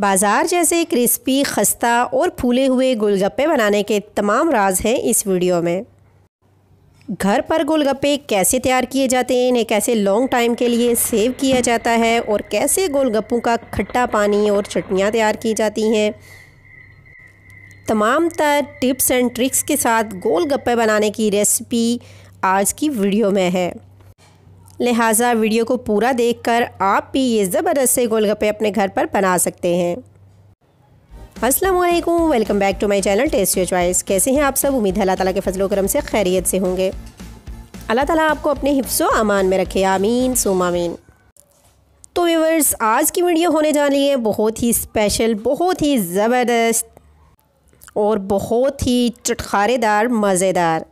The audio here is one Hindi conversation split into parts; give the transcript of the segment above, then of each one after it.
बाज़ार जैसे क्रिस्पी खस्ता और फूले हुए गोलगप्पे बनाने के तमाम राज हैं इस वीडियो में घर पर गोलगप्पे कैसे तैयार किए जाते हैं इन्हें कैसे लॉन्ग टाइम के लिए सेव किया जाता है और कैसे गोलगप्पों का खट्टा पानी और चटनियाँ तैयार की जाती हैं तमाम तर टिप्स एंड ट्रिक्स के साथ गोलगप्पे बनाने की रेसिपी आज की वीडियो में है लिहाजा वीडियो को पूरा देखकर आप भी ये ज़बरदस्त से गोलगप्पे अपने घर पर बना सकते हैं वालेकुम welcome back to my channel taste your choice कैसे हैं आप सब उम्मीद है अल्लाह ताला के फजलो करम से खैरियत से होंगे अल्लाह ताला आपको अपने हिफ्सो अमान में रखे आमीन सोमामीन तो व्यूवर्स आज की वीडियो होने जा रही है बहुत ही स्पेशल बहुत ही ज़बरदस्त और बहुत ही चटखारेदार मज़ेदार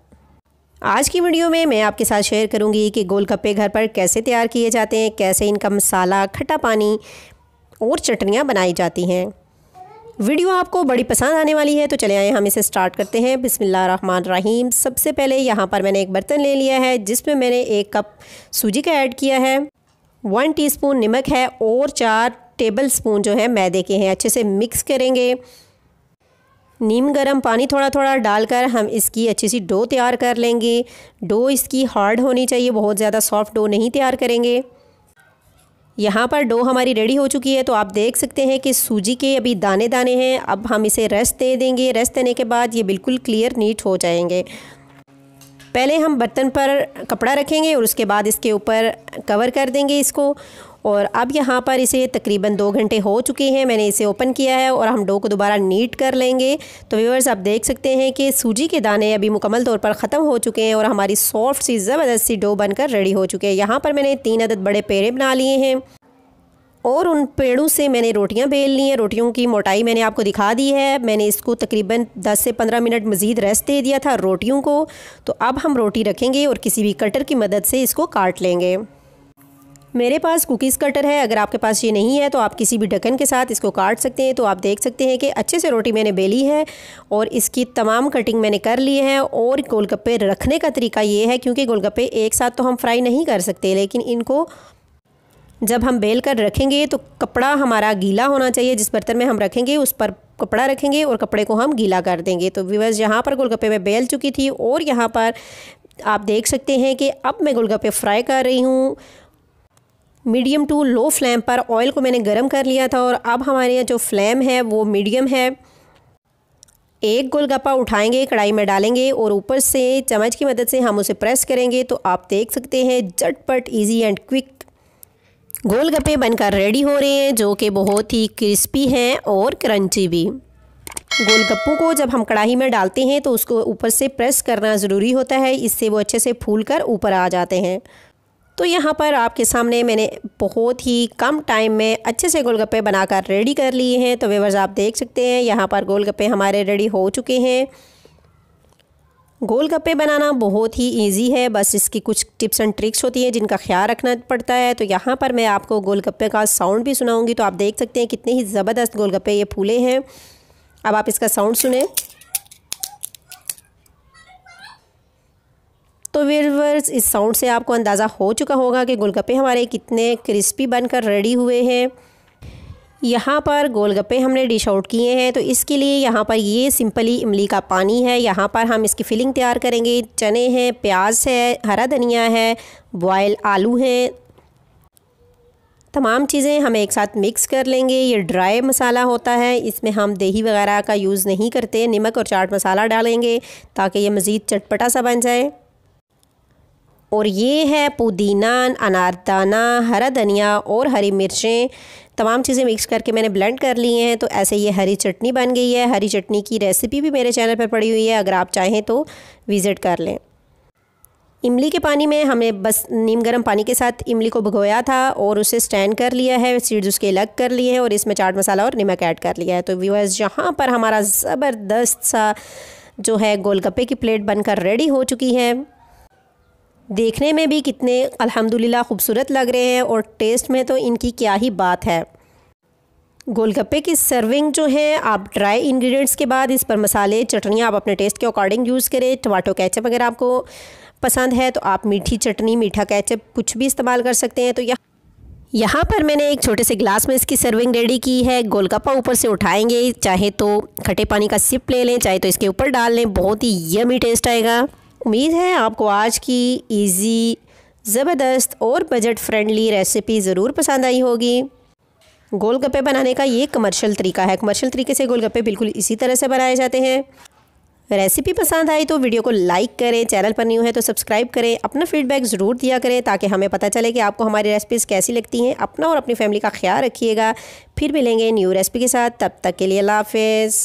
आज की वीडियो में मैं आपके साथ शेयर करूंगी कि गोलगप्पे घर पर कैसे तैयार किए जाते हैं कैसे इनका मसाला खट्टा पानी और चटनियाँ बनाई जाती हैं वीडियो आपको बड़ी पसंद आने वाली है तो चले आए हम इसे स्टार्ट करते हैं बिसमिल्ल रहीम सबसे पहले यहाँ पर मैंने एक बर्तन ले लिया है जिसमें मैंने एक कप सूजी का ऐड किया है वन टीस्पून नमक है और चार टेबल स्पून जो है मैदे के हैं अच्छे से मिक्स करेंगे नीम गर्म पानी थोड़ा थोड़ा डालकर हम इसकी अच्छी सी डो तैयार कर लेंगे डो इसकी हार्ड होनी चाहिए बहुत ज़्यादा सॉफ्ट डो नहीं तैयार करेंगे यहाँ पर डो हमारी रेडी हो चुकी है तो आप देख सकते हैं कि सूजी के अभी दाने दाने हैं अब हम इसे रेस्ट दे देंगे रेस्ट देने के बाद ये बिल्कुल क्लियर नीट हो जाएंगे पहले हम बर्तन पर कपड़ा रखेंगे और उसके बाद इसके ऊपर कवर कर देंगे इसको और अब यहाँ पर इसे तकरीबन दो घंटे हो चुके हैं मैंने इसे ओपन किया है और हम डो को दोबारा नीट कर लेंगे तो व्यूअर्स आप देख सकते हैं कि सूजी के दाने अभी मुकम्मल तौर पर ख़त्म हो चुके हैं और हमारी सॉफ्ट सी ज़बरदस्त सी डो बनकर रेडी हो चुके हैं यहाँ पर मैंने तीन अदद बड़े पेड़े बना लिए हैं और उन पेड़ों से मैंने रोटियां बेल ली हैं रोटियों की मोटाई मैंने आपको दिखा दी है मैंने इसको तकरीबन 10 से 15 मिनट मज़ीद रेस्ट दे दिया था रोटियों को तो अब हम रोटी रखेंगे और किसी भी कटर की मदद से इसको काट लेंगे मेरे पास कुकीज़ कटर है अगर आपके पास ये नहीं है तो आप किसी भी ढक्कन के साथ इसको काट सकते हैं तो आप देख सकते हैं कि अच्छे से रोटी मैंने बेली है और इसकी तमाम कटिंग मैंने कर ली है और गोलगप्पे रखने का तरीका ये है क्योंकि गोलगप्पे एक साथ तो हम फ्राई नहीं कर सकते लेकिन इनको जब हम बेल कर रखेंगे तो कपड़ा हमारा गीला होना चाहिए जिस बर्तन में हम रखेंगे उस पर कपड़ा रखेंगे और कपड़े को हम गीला कर देंगे तो व्यूवर्स यहाँ पर गोलगप्पे में बेल चुकी थी और यहाँ पर आप देख सकते हैं कि अब मैं गोलगप्पे फ्राई कर रही हूँ मीडियम टू लो फ्लेम पर ऑयल को मैंने गर्म कर लिया था और अब हमारे यहाँ जो फ्लेम है वो मीडियम है एक गोलगप्पा उठाएंगे कढ़ाई में डालेंगे और ऊपर से चम्मच की मदद से हम उसे प्रेस करेंगे तो आप देख सकते हैं झटपट इजी एंड क्विक गोलगप्पे बनकर रेडी हो रहे हैं जो कि बहुत ही क्रिस्पी हैं और क्रंची भी गोलगप्पों को जब हम कढ़ाई में डालते हैं तो उसको ऊपर से प्रेस करना ज़रूरी होता है इससे वो अच्छे से फूल कर ऊपर आ जाते हैं तो यहाँ पर आपके सामने मैंने बहुत ही कम टाइम में अच्छे से गोलगप्पे बनाकर रेडी कर लिए हैं तो वेवर्स आप देख सकते हैं यहाँ पर गोलगप्पे हमारे रेडी हो चुके हैं गोलगप्पे बनाना बहुत ही इजी है बस इसकी कुछ टिप्स एंड ट्रिक्स होती हैं जिनका ख्याल रखना पड़ता है तो यहाँ पर मैं आपको गोलगप्पे का साउंड भी सुनाऊँगी तो आप देख सकते हैं कितने ही ज़बरदस्त गोलगप्पे ये फूले हैं अब आप इसका साउंड सुने तो वीरवर्स इस साउंड से आपको अंदाज़ा हो चुका होगा कि गोलगप्पे हमारे कितने क्रिस्पी बनकर रेडी हुए हैं यहाँ पर गोलगप्पे हमने डिश आउट किए हैं तो इसके लिए यहाँ पर ये सिंपली इमली का पानी है यहाँ पर हम इसकी फिलिंग तैयार करेंगे चने हैं प्याज है हरा धनिया है बॉयल आलू हैं तमाम चीज़ें हम एक साथ मिक्स कर लेंगे ये ड्राई मसाला होता है इसमें हम दही वगैरह का यूज़ नहीं करते नमक और चाट मसाला डालेंगे ताकि ये मज़ीद चटपटा सा बन जाए और ये है पुदीना अनारदाना हरा धनिया और हरी मिर्चें तमाम चीज़ें मिक्स करके मैंने ब्लेंड कर ली हैं तो ऐसे ये हरी चटनी बन गई है हरी चटनी की रेसिपी भी मेरे चैनल पर पड़ी हुई है अगर आप चाहें तो विज़िट कर लें इमली के पानी में हमने बस नीम गर्म पानी के साथ इमली को भगोया था और उसे स्टैंड कर लिया है सीड्स उसके अलग कर लिए हैं और इसमें चाट मसाला और नमक ऐड कर लिया है तो व्यूअर्स यहाँ पर हमारा ज़बरदस्त सा जो है गोलगप्पे की प्लेट बनकर रेडी हो चुकी है देखने में भी कितने अल्हम्दुलिल्लाह खूबसूरत लग रहे हैं और टेस्ट में तो इनकी क्या ही बात है गोलगप्पे की सर्विंग जो है आप ड्राई इंग्रेडिएंट्स के बाद इस पर मसाले चटनियाँ आप अपने टेस्ट के अकॉर्डिंग यूज़ करें टमाटो कैचअप अगर आपको पसंद है तो आप मीठी चटनी मीठा कैचअप कुछ भी इस्तेमाल कर सकते हैं तो यह यहाँ पर मैंने एक छोटे से ग्लास में इसकी सर्विंग रेडी की है गोलगप्पा ऊपर से उठाएंगे चाहे तो खटे पानी का सिप ले लें चाहे तो इसके ऊपर डाल लें बहुत ही यमी टेस्ट आएगा उम्मीद है आपको आज की इजी ज़बरदस्त और बजट फ्रेंडली रेसिपी ज़रूर पसंद आई होगी गोलगप्पे बनाने का ये कमर्शियल तरीका है कमर्शियल तरीके से गोलगप्पे बिल्कुल इसी तरह से बनाए जाते हैं रेसिपी पसंद आई तो वीडियो को लाइक करें चैनल पर न्यू है तो सब्सक्राइब करें अपना फीडबैक ज़रूर दिया करें ताकि हमें पता चले कि आपको हमारी रेसिपीज़ कैसी लगती हैं अपना और अपनी फैमिली का ख्याल रखिएगा फिर मिलेंगे न्यू रेसिपी के साथ तब तक के लिए अल्लाह हाफिज़